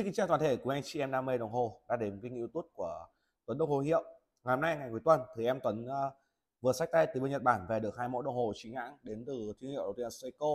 Xin kính chào toàn thể của anh chị em đam mê đồng hồ đã đến kênh YouTube của Tuấn Đồng Hồ Hiệu. Ngày hôm nay ngày cuối tuần thì em Tuấn uh, vừa sách tay từ bên Nhật Bản về được hai mẫu đồng hồ chính hãng đến từ thương hiệu đầu tiên là Seiko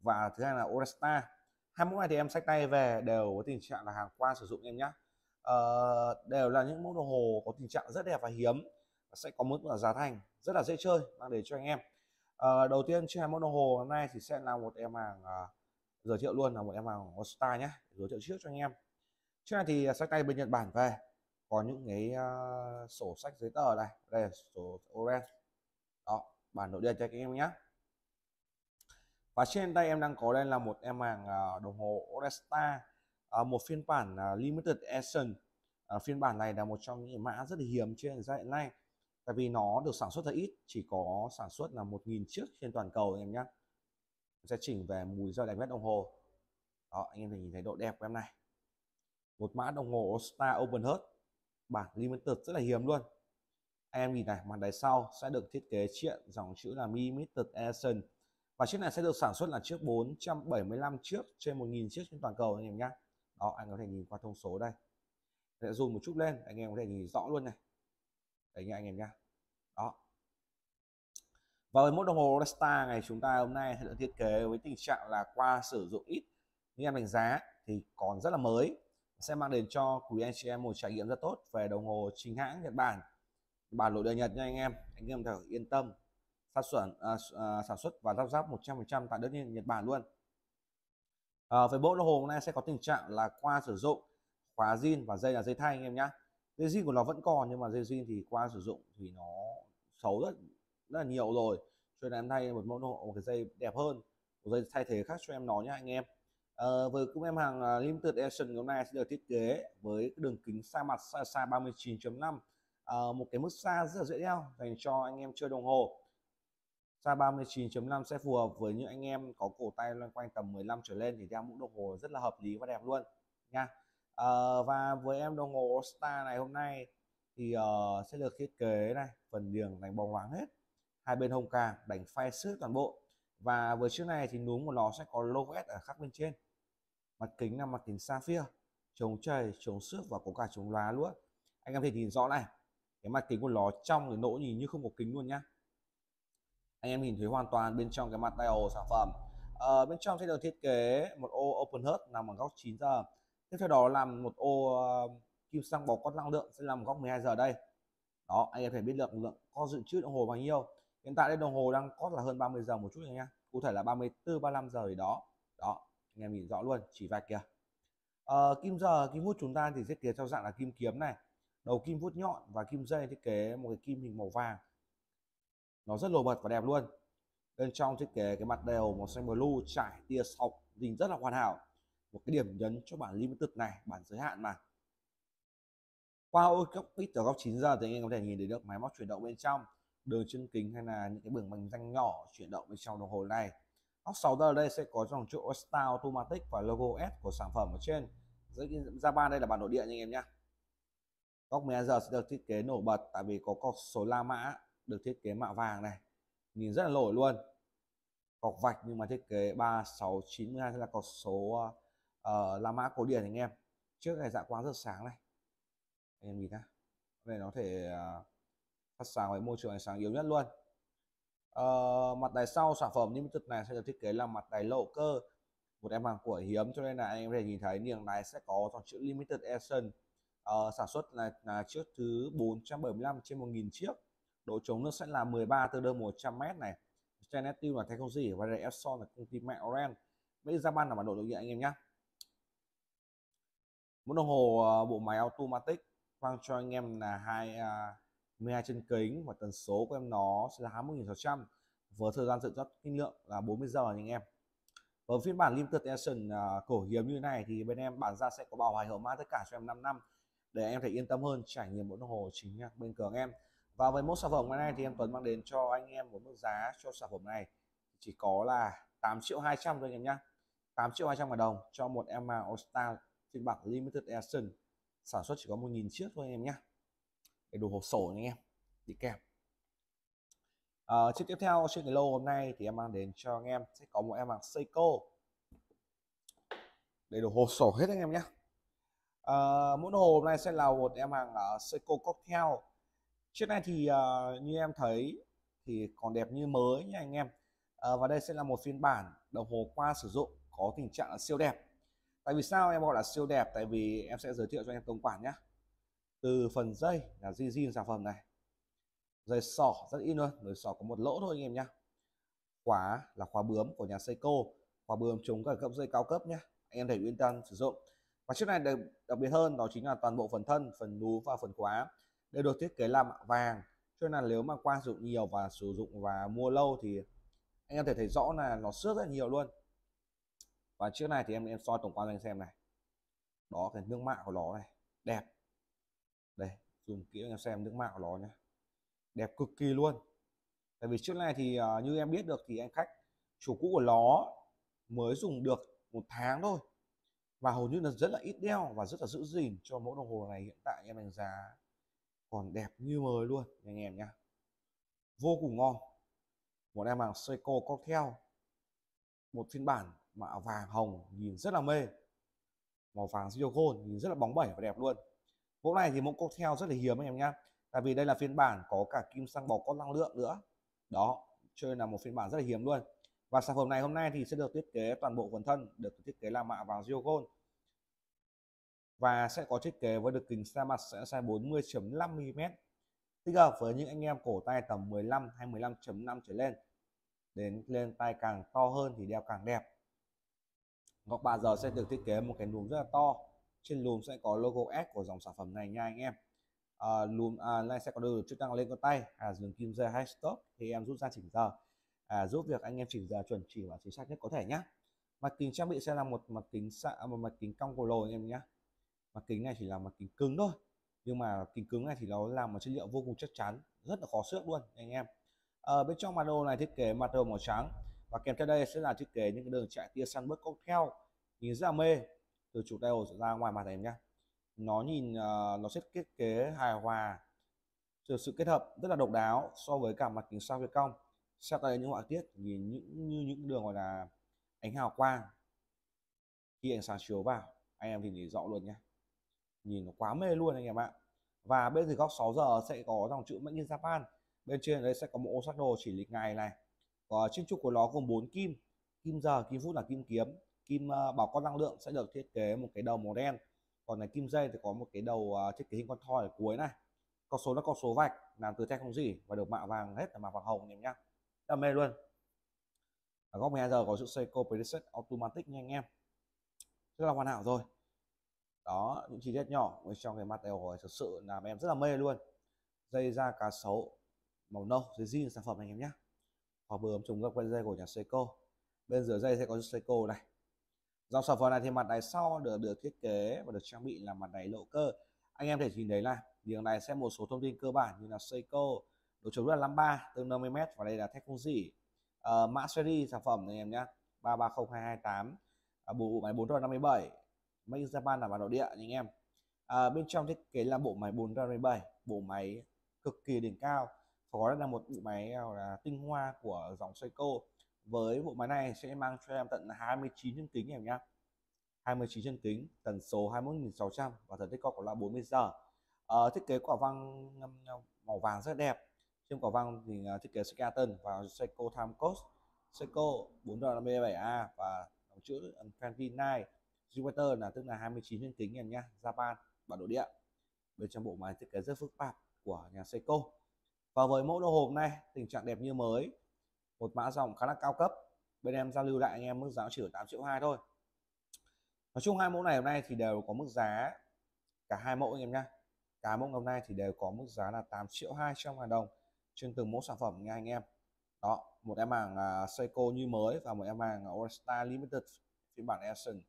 và thứ hai là Oresta. Hai mẫu này thì em sách tay về đều có tình trạng là hàng qua sử dụng em nhé. Uh, ờ, đều là những mẫu đồng hồ có tình trạng rất đẹp và hiếm sẽ có mức giá thành rất là dễ chơi mang đến cho anh em. Uh, đầu tiên trên hai mẫu đồng hồ hôm nay thì sẽ là một em hàng uh, giới thiệu luôn là một em vàng All nhé giới thiệu trước cho anh em trước này thì à, sách tay bên Nhật Bản về có những cái uh, sổ sách giấy tờ này đây là sổ Orange đó bản nội địa cho các em nhé và trên tay em đang có đây là một em hàng à, đồng hồ Oresta một phiên bản Limited Edition phiên bản này là một trong những mã rất là hiếm trên giai đoạn này tại vì nó được sản xuất rất ít chỉ có sản xuất là 1.000 chiếc trên toàn cầu em nhé sẽ chỉnh về mùi rơi đẹp nhất đồng hồ đó anh em nhìn thấy độ đẹp của em này một mã đồng hồ Star Open Heart bản limited rất là hiếm luôn em nhìn này mặt đáy sau sẽ được thiết kế triện dòng chữ là limited edition và chiếc này sẽ được sản xuất là chiếc 475 chiếc trên 1.000 chiếc trên toàn cầu anh em nhé đó anh có thể nhìn qua thông số đây sẽ zoom một chút lên anh em có thể nhìn rõ luôn này đấy nha anh em nhé. đó và với mẫu đồng hồ Rolex ngày chúng ta hôm nay thì đã thiết kế với tình trạng là qua sử dụng ít nhưng em đánh giá thì còn rất là mới sẽ mang đến cho quý anh chị em một trải nghiệm rất tốt về đồng hồ chính hãng Nhật Bản bản lỗi đời Nhật nha anh em anh em thể yên tâm sản xuất à, à, sản xuất và lắp ráp 100% tại đất nước Nhật Bản luôn à, về bộ đồng hồ hôm nay sẽ có tình trạng là qua sử dụng khóa zin và dây là dây thay anh em nhé dây zin của nó vẫn còn nhưng mà dây zin thì qua sử dụng thì nó xấu rất rất là nhiều rồi cho nên em thay một mẫu hộ một cái dây đẹp hơn một dây thay thế khác cho em nó nhé anh em à, với cung em hàng limited edition hôm nay sẽ được thiết kế với đường kính xa mặt xa xa 39.5 à, một cái mức xa rất là dễ đeo dành cho anh em chơi đồng hồ xa 39.5 sẽ phù hợp với những anh em có cổ tay loanh quanh tầm 15 trở lên thì đeo mũ đồng hồ rất là hợp lý và đẹp luôn nha à, và với em đồng hồ Star này hôm nay thì uh, sẽ được thiết kế này phần đường thành bóng loáng hết hai bên hông càng đánh phe sứ toàn bộ và với chiếc này thì núm của nó sẽ có logo S ở khắc bên trên mặt kính là mặt kính sapphire chống chày chống xước và có cả chống lá luôn anh em thể nhìn rõ này cái mặt kính của nó trong cái nỗ nhìn như không có kính luôn nhá anh em nhìn thấy hoàn toàn bên trong cái mặt dial sản phẩm à, bên trong sẽ được thiết kế một ô open hết nằm ở góc 9 giờ tiếp theo đó làm một ô kim xăng bỏ cốt năng lượng sẽ nằm góc 12 giờ đây đó anh em phải biết được lượng, co dự trữ đồng hồ bao nhiêu hiện tại đây đồng hồ đang có là hơn 30 giờ một chút nha, cụ thể là 34 35 giờ gì đó đó anh em nhìn rõ luôn chỉ vạch kìa à, ờ, kim giờ kim hút chúng ta thì thiết kế theo dạng là kim kiếm này đầu kim vuốt nhọn và kim dây thiết kế một cái kim hình màu vàng nó rất nổi bật và đẹp luôn bên trong thiết kế cái mặt đều màu xanh blue trải tia sọc nhìn rất là hoàn hảo một cái điểm nhấn cho bản limited này bản giới hạn mà qua wow, góc ít ở góc 9 giờ thì anh em có thể nhìn thấy được máy móc chuyển động bên trong đường chân kính hay là những cái bảng bằng răng nhỏ chuyển động bên trong đồng hồ này Hot 6 giờ đây sẽ có dòng chữ Star Automatic và logo S của sản phẩm ở trên dưới ban đây là bản nội địa nha anh em nhé Góc 12 giờ sẽ được thiết kế nổi bật tại vì có cọc số la mã được thiết kế mạ vàng này nhìn rất là nổi luôn cọc vạch nhưng mà thiết kế 3692 là cọc số uh, la mã cổ điển anh em trước này dạ quang rất sáng này anh em nhìn nhá đây nó thể uh, phát sáng với môi trường ánh sáng yếu nhất luôn à, mặt đài sau sản phẩm như thực này sẽ được thiết kế là mặt đài lộ cơ một em hàng của hiếm cho nên là anh em có thể nhìn thấy niềng này sẽ có dòng chữ limited edition à, sản xuất là, là chiếc thứ 475 trên 1.000 chiếc độ chống nước sẽ là 13 từ đơn 100m này China Steel là không gì và đây Epson là công ty mẹ Orange Mỹ ra ban là bản đồ nội địa anh em nhé một đồng hồ ờ, bộ máy automatic mang cho anh em là hai à, 12 chân kính và tần số của em nó sẽ là 20.600 với thời gian dự dắt kinh lượng là 40 giờ anh em với phiên bản limited edition uh, cổ hiếm như thế này thì bên em bản ra sẽ có bảo hành hậu mãi tất cả cho em 5 năm để em thể yên tâm hơn trải nghiệm bộ đồng hồ chính bên cửa em và với mẫu sản phẩm ngày nay thì em Tuấn mang đến cho anh em một mức giá cho sản phẩm này chỉ có là 8 triệu 200 thôi anh em nhé. 8 triệu 200 ngàn đồng cho một em All Star phiên bản limited edition sản xuất chỉ có 1.000 chiếc thôi anh em nhé đầy đủ hộp sổ anh em đi kèm à, chiếc tiếp theo trên cái lô hôm nay thì em mang đến cho anh em sẽ có một em hàng Seiko để đủ hộp sổ hết anh em nhé à, mỗi hồ hôm nay sẽ là một em hàng uh, ờ, Seiko Cocktail chiếc này thì uh, như em thấy thì còn đẹp như mới nha anh em à, và đây sẽ là một phiên bản đồng hồ qua sử dụng có tình trạng là siêu đẹp tại vì sao em gọi là siêu đẹp tại vì em sẽ giới thiệu cho anh em tổng quản nhé từ phần dây là di zin sản phẩm này dây sỏ rất ít luôn rồi sỏ có một lỗ thôi anh em nhá khóa là khóa bướm của nhà Seiko khóa bướm chống cả cấp dây cao cấp nhé anh em thể yên tâm sử dụng và chiếc này đặc, biệt hơn đó chính là toàn bộ phần thân phần núm và phần khóa đều được thiết kế làm vàng cho nên là nếu mà qua sử dụng nhiều và sử dụng và mua lâu thì anh em thể thấy rõ là nó xước rất nhiều luôn và chiếc này thì em em soi tổng quan cho anh xem này đó cái nước mạ của nó này đẹp dùng kỹ em xem những mạo nó nhé đẹp cực kỳ luôn tại vì trước này thì uh, như em biết được thì anh khách chủ cũ của nó mới dùng được một tháng thôi và hầu như là rất là ít đeo và rất là giữ gìn cho mẫu đồng hồ này hiện tại em đánh giá còn đẹp như mới luôn anh em nhá vô cùng ngon một em hàng Seiko Cocktail một phiên bản mạ vàng hồng nhìn rất là mê màu vàng silicone nhìn rất là bóng bẩy và đẹp luôn mẫu này thì mẫu cocktail rất là hiếm anh em nhá tại vì đây là phiên bản có cả kim xăng bò có năng lượng nữa đó cho nên là một phiên bản rất là hiếm luôn và sản phẩm này hôm nay thì sẽ được thiết kế toàn bộ phần thân được thiết kế làm mạ vàng gio và sẽ có thiết kế với được kính xa mặt sẽ size 40.5 mm thích hợp với những anh em cổ tay tầm 15 hay 15.5 trở lên đến lên tay càng to hơn thì đeo càng đẹp Ngọc bà giờ sẽ được thiết kế một cái núm rất là to trên lùm sẽ có logo S của dòng sản phẩm này nha anh em à, lùm à, này sẽ có được chức năng lên con tay à, dừng kim dây hay stop thì em rút ra chỉnh giờ à, giúp việc anh em chỉnh giờ chuẩn chỉ và chính xác nhất có thể nhé mặt kính trang bị sẽ là một mặt kính xạ à, một mặt kính cong của lồi anh em nhé mặt kính này chỉ là mặt kính cứng thôi nhưng mà kính cứng này thì nó làm một chất liệu vô cùng chắc chắn rất là khó xước luôn anh em ở ờ, à, bên trong mặt đồ này thiết kế mặt đồ màu trắng và kèm theo đây sẽ là thiết kế những đường chạy tia săn bớt cocktail nhìn rất là mê từ trụ diode ra ngoài màn hình nhá nó nhìn ờ, nó sẽ thiết kế hài hòa từ sự kết hợp rất là độc đáo so với cả mặt kính sau phía cong xét tay những họa tiết nhìn những như những đường gọi là ánh hào quang khi ánh sáng chiếu vào anh em nhìn rõ luôn nhé nhìn nó quá mê luôn anh em ạ và bên dưới góc 6 giờ sẽ có dòng chữ mệnh nhân Japan bên trên đây sẽ có một ô sắc đồ chỉ lịch ngày này và trên trục của nó gồm bốn kim kim giờ kim phút là kim kiếm kim ờ, bảo con năng lượng sẽ được thiết kế một cái đầu màu đen còn này kim dây thì có một cái đầu ờ, thiết kế hình con thoi ở cuối này con số nó con số vạch làm từ tranh không gì và được mạ vàng hết là mạ vàng hồng anh em nhá đam mê luôn ở góc 12 giờ có sự Seiko preset automatic nha anh em rất là hoàn hảo rồi đó những chi tiết nhỏ trong cái mặt đều thực sự làm em rất là mê luôn dây da cá sấu màu nâu dưới zin sản phẩm anh em nhé hoặc vừa ấm chống gấp quanh dây của nhà Seiko bên dưới dây sẽ có Seiko này dòng sản phẩm này thì mặt đáy sau được được thiết kế và được trang bị là mặt đáy lộ cơ anh em thể nhìn thấy là điều này sẽ một số thông tin cơ bản như là Seiko độ chống là 53 tương 50 m và đây là thép không dỉ à, mã series sản phẩm này em nhé 330228 à, bộ máy 4 57 Make in Japan là bản nội địa anh em à, bên trong thiết kế là bộ máy 4 bộ máy cực kỳ đỉnh cao có là một bộ máy là tinh hoa của dòng Seiko với bộ máy này sẽ mang cho em tận 29 chân kính em nhá, 29 chân kính tần số 21.600 và thời tích của là 40 giờ à, thiết kế quả văng màu vàng rất đẹp trên quả văng thì à, thiết kế skeleton và Seiko Timecos Seiko 457A và dòng chữ Fanvinai Jupiter là tức là 29 chân kính em nhá, Japan bản đồ địa bên trong bộ máy thiết kế rất phức tạp của nhà Seiko và với mẫu đồ hộp này tình trạng đẹp như mới một mã dòng khá là cao cấp bên em giao lưu lại anh em mức giá chỉ ở 8 triệu 2 thôi nói chung hai mẫu này hôm nay thì đều có mức giá cả hai mẫu anh em nhá cả mẫu hôm nay thì đều có mức giá là 8 triệu trong ngàn đồng trên từng mẫu sản phẩm nha anh em đó một em hàng à, Seiko như mới và một em hàng Orstar Limited phiên bản Edition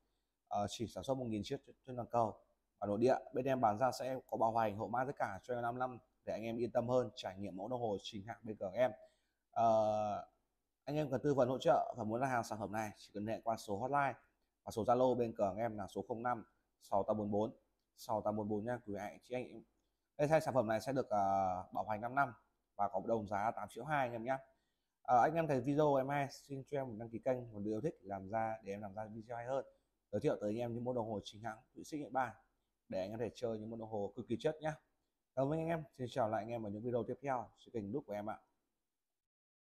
ờ, chỉ sản xuất 1.000 chiếc trên toàn cầu và nội địa bên em bán ra sẽ có bảo hành hộ mã tất cả cho 5 năm để anh em yên tâm hơn trải nghiệm mẫu đồng hồ chính hãng bên cửa em ờ, anh em cần tư vấn hỗ trợ và muốn đặt hàng sản phẩm này chỉ cần hệ qua số hotline và số zalo bên cửa anh em là số 05 6844 6844 nha quý anh chị anh em. đây hai sản phẩm này sẽ được uh, bảo hành 5 năm và có đồng giá 8 triệu 2 anh em nhé à, ờ, anh em thấy video em hay xin cho em một đăng ký kênh một điều thích làm ra để em làm ra video hay hơn giới thiệu tới anh em những mẫu đồng hồ chính hãng tự xích hiện bản để anh em thể chơi những mẫu đồng hồ cực kỳ chất nhá cảm ơn anh em xin chào lại anh em ở những video tiếp theo trên kênh lúc của em ạ